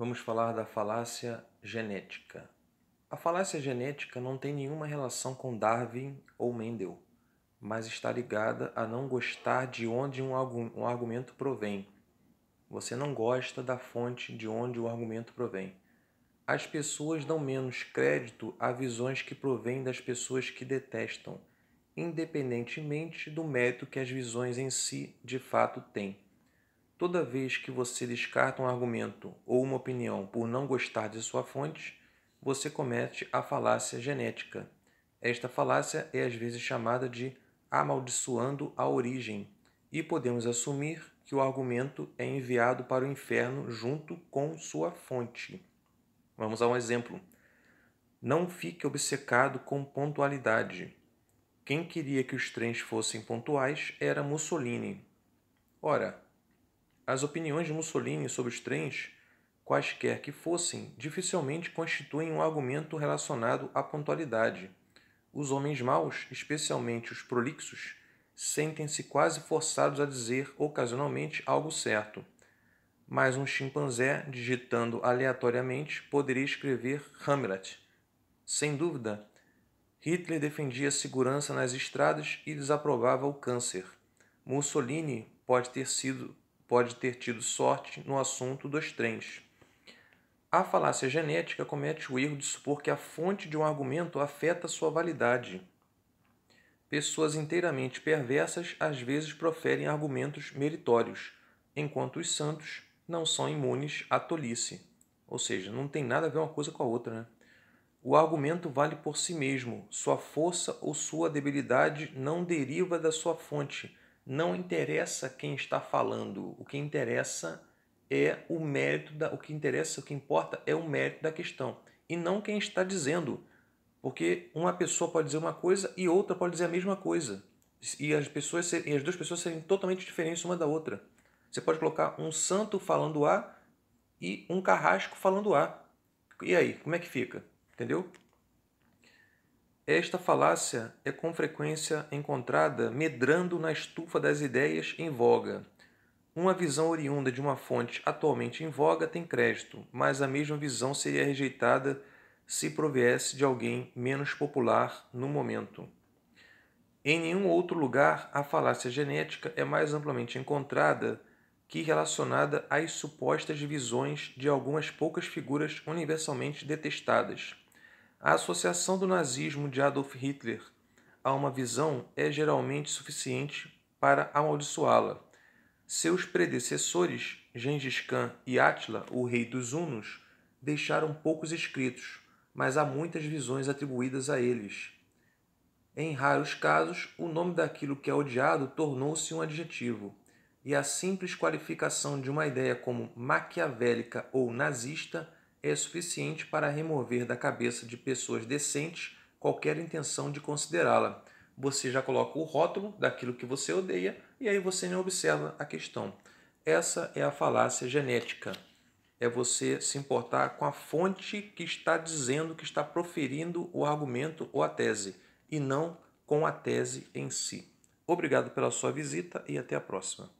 vamos falar da falácia genética. A falácia genética não tem nenhuma relação com Darwin ou Mendel, mas está ligada a não gostar de onde um argumento provém. Você não gosta da fonte de onde o argumento provém. As pessoas dão menos crédito a visões que provêm das pessoas que detestam, independentemente do mérito que as visões em si de fato têm. Toda vez que você descarta um argumento ou uma opinião por não gostar de sua fonte, você comete a falácia genética. Esta falácia é às vezes chamada de amaldiçoando a origem, e podemos assumir que o argumento é enviado para o inferno junto com sua fonte. Vamos a um exemplo. Não fique obcecado com pontualidade. Quem queria que os trens fossem pontuais era Mussolini. Ora, as opiniões de Mussolini sobre os trens, quaisquer que fossem, dificilmente constituem um argumento relacionado à pontualidade. Os homens maus, especialmente os prolixos, sentem-se quase forçados a dizer ocasionalmente algo certo. Mas um chimpanzé, digitando aleatoriamente, poderia escrever Hamlet. Sem dúvida, Hitler defendia a segurança nas estradas e desaprovava o câncer. Mussolini pode ter sido pode ter tido sorte no assunto dos trens. A falácia genética comete o erro de supor que a fonte de um argumento afeta sua validade. Pessoas inteiramente perversas às vezes proferem argumentos meritórios, enquanto os santos não são imunes à tolice. Ou seja, não tem nada a ver uma coisa com a outra, né? O argumento vale por si mesmo, sua força ou sua debilidade não deriva da sua fonte, não interessa quem está falando, o que interessa é o mérito da, o que interessa, o que importa é o mérito da questão e não quem está dizendo, porque uma pessoa pode dizer uma coisa e outra pode dizer a mesma coisa e as pessoas e as duas pessoas serem totalmente diferentes uma da outra. Você pode colocar um santo falando A e um carrasco falando A. E aí, como é que fica? Entendeu? Esta falácia é com frequência encontrada medrando na estufa das ideias em voga. Uma visão oriunda de uma fonte atualmente em voga tem crédito, mas a mesma visão seria rejeitada se proviesse de alguém menos popular no momento. Em nenhum outro lugar a falácia genética é mais amplamente encontrada que relacionada às supostas visões de algumas poucas figuras universalmente detestadas. A associação do nazismo de Adolf Hitler a uma visão é geralmente suficiente para amaldiçoá-la. Seus predecessores, Gengis Khan e Attila, o rei dos Hunos, deixaram poucos escritos, mas há muitas visões atribuídas a eles. Em raros casos, o nome daquilo que é odiado tornou-se um adjetivo, e a simples qualificação de uma ideia como maquiavélica ou nazista é suficiente para remover da cabeça de pessoas decentes qualquer intenção de considerá-la. Você já coloca o rótulo daquilo que você odeia e aí você não observa a questão. Essa é a falácia genética. É você se importar com a fonte que está dizendo, que está proferindo o argumento ou a tese, e não com a tese em si. Obrigado pela sua visita e até a próxima.